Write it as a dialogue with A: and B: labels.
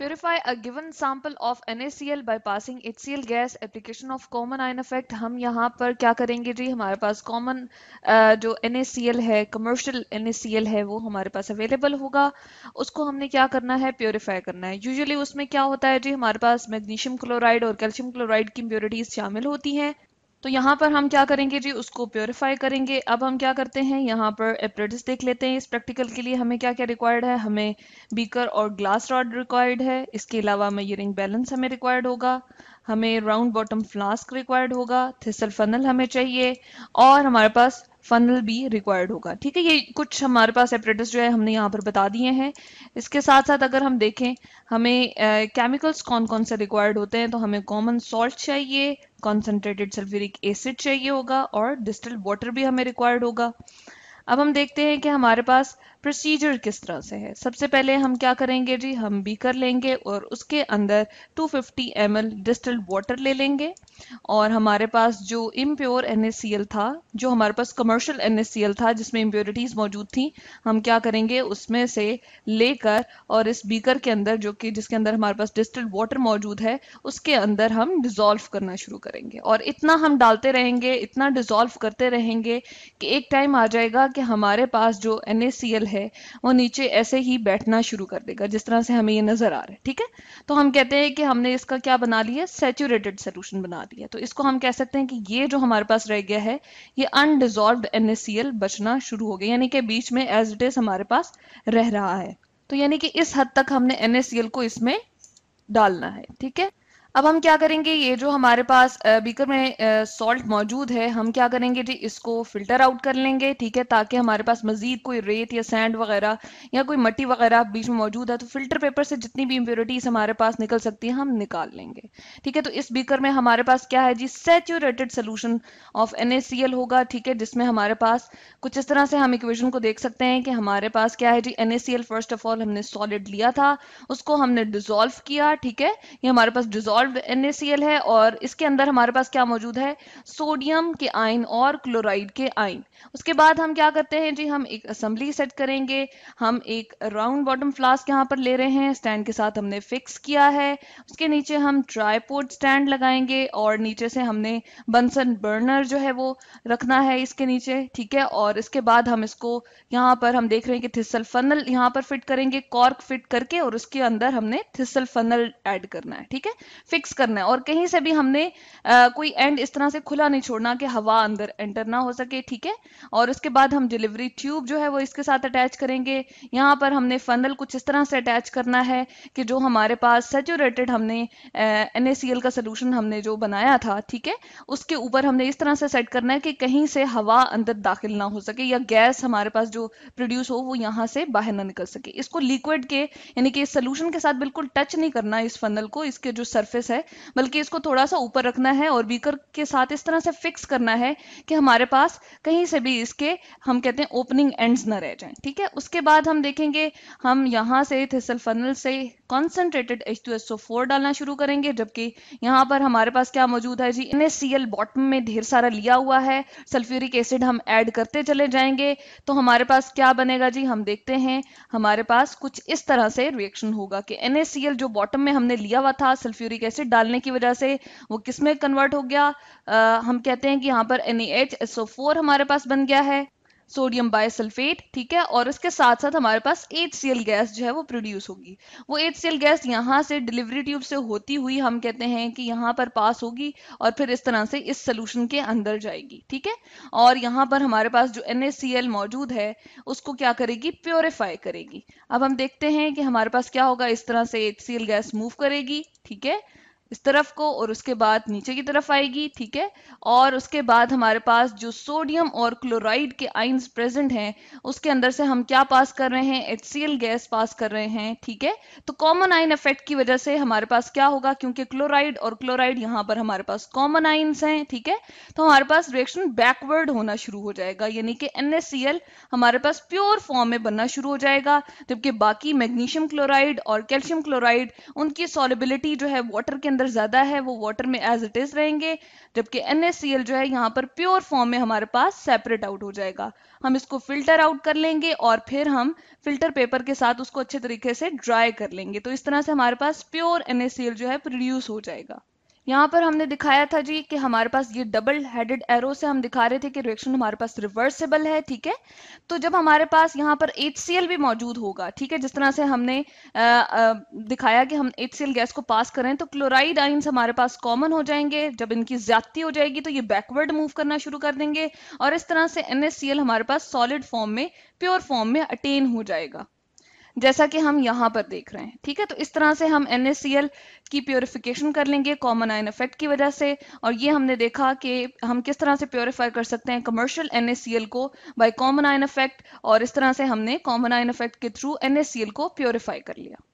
A: Purify a given sample of NaCl by passing HCl gas application of common ion effect हम यहाँ पर क्या करेंगे जी हमारे पास कॉमन uh, जो NaCl है सी NaCl है वो हमारे पास अवेलेबल होगा उसको हमने क्या करना है प्योरीफाई करना है यूजुअली उसमें क्या होता है जी हमारे पास मैग्नीशियम क्लोराइड और कैल्शियम क्लोराइड की इम्प्योरिटीज शामिल होती हैं तो यहाँ पर हम क्या करेंगे जी उसको प्योरीफाई करेंगे अब हम क्या करते हैं यहाँ पर अप्रेटिस देख लेते हैं इस प्रैक्टिकल के लिए हमें क्या क्या रिक्वायर्ड है हमें बीकर और ग्लास रॉड रिक्वायर्ड है इसके अलावा हमें यरिंग बैलेंस हमें रिक्वायर्ड होगा हमें राउंड बॉटम फ्लास्क रिक्वायर्ड होगा थिसल फनल हमें चाहिए और हमारे पास फनल भी रिक्वायर्ड होगा ठीक है ये कुछ हमारे पास एपरेटस जो है हमने यहाँ पर बता दिए हैं इसके साथ साथ अगर हम देखें हमें केमिकल्स uh, कौन कौन से रिक्वायर्ड होते हैं तो हमें कॉमन सॉल्ट चाहिए कॉन्सेंट्रेटेड सल्फ्यूरिक एसिड चाहिए होगा और डिस्टल वाटर भी हमें रिक्वायर्ड होगा अब हम देखते हैं कि हमारे पास प्रोसीजर किस तरह से है सबसे पहले हम क्या करेंगे जी हम बीकर लेंगे और उसके अंदर 250 fifty M L distilled water ले लेंगे और हमारे पास जो इम्प्योर एन था जो हमारे पास कमर्शियल एन था जिसमें इम्प्योरिटीज़ मौजूद थी हम क्या करेंगे उसमें से लेकर और इस बीकर के अंदर जो कि जिसके अंदर हमारे पास डिस्टल वाटर मौजूद है उसके अंदर हम डिज़ोल्व करना शुरू करेंगे और इतना हम डालते रहेंगे इतना डिज़ोल्व करते रहेंगे कि एक टाइम आ जाएगा कि कि हमारे पास जो एन है वो नीचे ऐसे ही बैठना शुरू कर देगा जिस तरह से हमें ये नज़र आ रहा है ठीक है तो हम कहते हैं कि हमने इसका क्या बना लिया सेचुरेटेड सोल्यूशन बना लिया तो इसको हम कह सकते हैं कि ये जो हमारे पास रह गया है ये अनडिजॉल्व एन बचना शुरू हो गया यानी कि बीच में एज इट इज हमारे पास रह रहा है तो यानी कि इस हद तक हमने एन को इसमें डालना है ठीक है अब हम क्या करेंगे ये जो हमारे पास बीकर में सॉल्ट मौजूद है हम क्या करेंगे जी इसको फिल्टर आउट कर लेंगे ठीक है ताकि हमारे पास मजीद कोई रेत या सैंड वगैरह या कोई मट्टी वगैरह बीच में मौजूद है तो फिल्टर पेपर से जितनी भी इम्प्योरिटीज हमारे पास निकल सकती है हम निकाल लेंगे ठीक है तो इस बीकर में हमारे पास क्या है जी सेचूरेटेड सोल्यूशन ऑफ एन होगा ठीक है जिसमें हमारे पास कुछ इस तरह से हम इक्वेशन को देख सकते हैं कि हमारे पास क्या है जी एन फर्स्ट ऑफ ऑल हमने सॉलिड लिया था उसको हमने डिजोल्व किया ठीक है ये हमारे पास डिजोल्व सॉल्व एन है और इसके अंदर हमारे पास क्या मौजूद है सोडियम के आयन और क्लोराइड के आयन उसके बाद हम क्या करते हैं जी हम एक असम्बली सेट करेंगे हम एक राउंड बॉटम फ्लास्क यहाँ पर ले रहे हैं स्टैंड के साथ हमने फिक्स किया है उसके नीचे हम ट्राईपोर्ट स्टैंड लगाएंगे और नीचे से हमने बंसन बर्नर जो है वो रखना है इसके नीचे ठीक है और इसके बाद हम इसको यहाँ पर हम देख रहे हैं कि थिसल फनल यहाँ पर फिट करेंगे कॉर्क फिट करके और उसके अंदर हमने थिसल फनल एड करना है ठीक है फिक्स करना है और कहीं से भी हमने आ, कोई एंड इस तरह से खुला नहीं छोड़ना कि हवा अंदर एंटर ना हो सके ठीक है और उसके बाद हम डिलीवरी ट्यूब जो है वो इसके साथ अटैच करेंगे यहाँ पर हमने फनल कुछ इस तरह से अटैच करना है कि जो हमारे पास सेचूरेटेड हमने एन का सोल्यूशन हमने जो बनाया था ठीक है उसके ऊपर हमने इस तरह से सेट करना है कि कहीं से हवा अंदर दाखिल ना हो सके या गैस हमारे पास जो प्रोड्यूस हो वो यहाँ से बाहर ना निकल सके इसको लिक्विड के यानी कि इस सोल्यूशन के साथ बिल्कुल टच नहीं करना इस फनल को इसके जो सर्फेस प्रोसेस है बल्कि इसको थोड़ा सा ऊपर रखना है और बीकर के साथ इस तरह से फिक्स करना है कि हमारे पास कहीं से भी इसके हम कहते हैं ओपनिंग एंड्स ना रह जाएं ठीक है उसके बाद हम देखेंगे हम यहाँ से थिसल फनल से concentrated H two S four डालना शुरू करेंगे जबकि यहाँ पर हमारे पास क्या मौजूद है जी N S C L bottom में ढेर सारा लिया हुआ है सल्फ्यूरिक एसिड हम ऐड करते चले जाएंगे तो हमारे पास क्या बनेगा जी हम देखते हैं हमारे पास कुछ इस तरह से रिएक्शन होगा कि एन जो बॉटम में हमने लिया हुआ था सल्फ्यूरिक एसिड डालने की वजह से वो किस में कन्वर्ट हो गया आ, हम कहते हैं कि यहाँ पर एन हमारे पास बन गया है सोडियम बायसल्फेट ठीक है और उसके साथ साथ हमारे पास एच गैस जो है वो प्रोड्यूस होगी वो एच गैस यहाँ से डिलीवरी ट्यूब से होती हुई हम कहते हैं कि यहाँ पर पास होगी और फिर इस तरह से इस सोल्यूशन के अंदर जाएगी ठीक है और यहाँ पर हमारे पास जो एन मौजूद है उसको क्या करेगी प्योरीफाई करेगी अब हम देखते हैं कि हमारे पास क्या होगा इस तरह से एच गैस मूव करेगी ठीक है इस तरफ को और उसके बाद नीचे की तरफ आएगी ठीक है और उसके बाद हमारे पास जो सोडियम और क्लोराइड के आइंस प्रेजेंट हैं उसके अंदर से हम क्या पास कर रहे हैं एच गैस पास कर रहे हैं ठीक है तो कॉमन आइन इफेक्ट की वजह से हमारे पास क्या होगा क्योंकि क्लोराइड और क्लोराइड यहाँ पर हमारे पास कॉमन आइन्स हैं ठीक है तो हमारे पास रिएक्शन बैकवर्ड होना शुरू हो जाएगा यानी कि एन हमारे पास प्योर फॉर्म में बनना शुरू हो जाएगा जबकि बाकी मैग्नीशियम क्लोराइड और कैल्शियम क्लोराइड उनकी सॉलिबिलिटी जो है वाटर के अंदर अंदर ज्यादा है वो वाटर में एज इट इज रहेंगे जबकि एन जो है यहाँ पर प्योर फॉर्म में हमारे पास सेपरेट आउट हो जाएगा हम इसको फिल्टर आउट कर लेंगे और फिर हम फिल्टर पेपर के साथ उसको अच्छे तरीके से ड्राई कर लेंगे तो इस तरह से हमारे पास प्योर एन जो है प्रोड्यूस हो जाएगा यहाँ पर हमने दिखाया था जी कि हमारे पास ये डबल हेडेड एरो से हम दिखा रहे थे कि रिएक्शन हमारे पास रिवर्सिबल है ठीक है तो जब हमारे पास यहाँ पर एच भी मौजूद होगा ठीक है जिस तरह से हमने आ, आ, दिखाया कि हम एच गैस को पास करें तो क्लोराइड आइन्स हमारे पास कॉमन हो जाएंगे जब इनकी ज्यादती हो जाएगी तो ये बैकवर्ड मूव करना शुरू कर देंगे और इस तरह से एन हमारे पास सॉलिड फॉर्म में प्योर फॉर्म में अटेन हो जाएगा जैसा कि हम यहाँ पर देख रहे हैं ठीक है तो इस तरह से हम एन की प्योरिफिकेशन कर लेंगे कॉमन आयन इफेक्ट की वजह से और ये हमने देखा कि हम किस तरह से प्योरीफाई कर सकते हैं कमर्शियल एन को बाय कॉमन आयन इफेक्ट और इस तरह से हमने कॉमन आयन इफेक्ट के थ्रू एन को प्योरीफाई कर लिया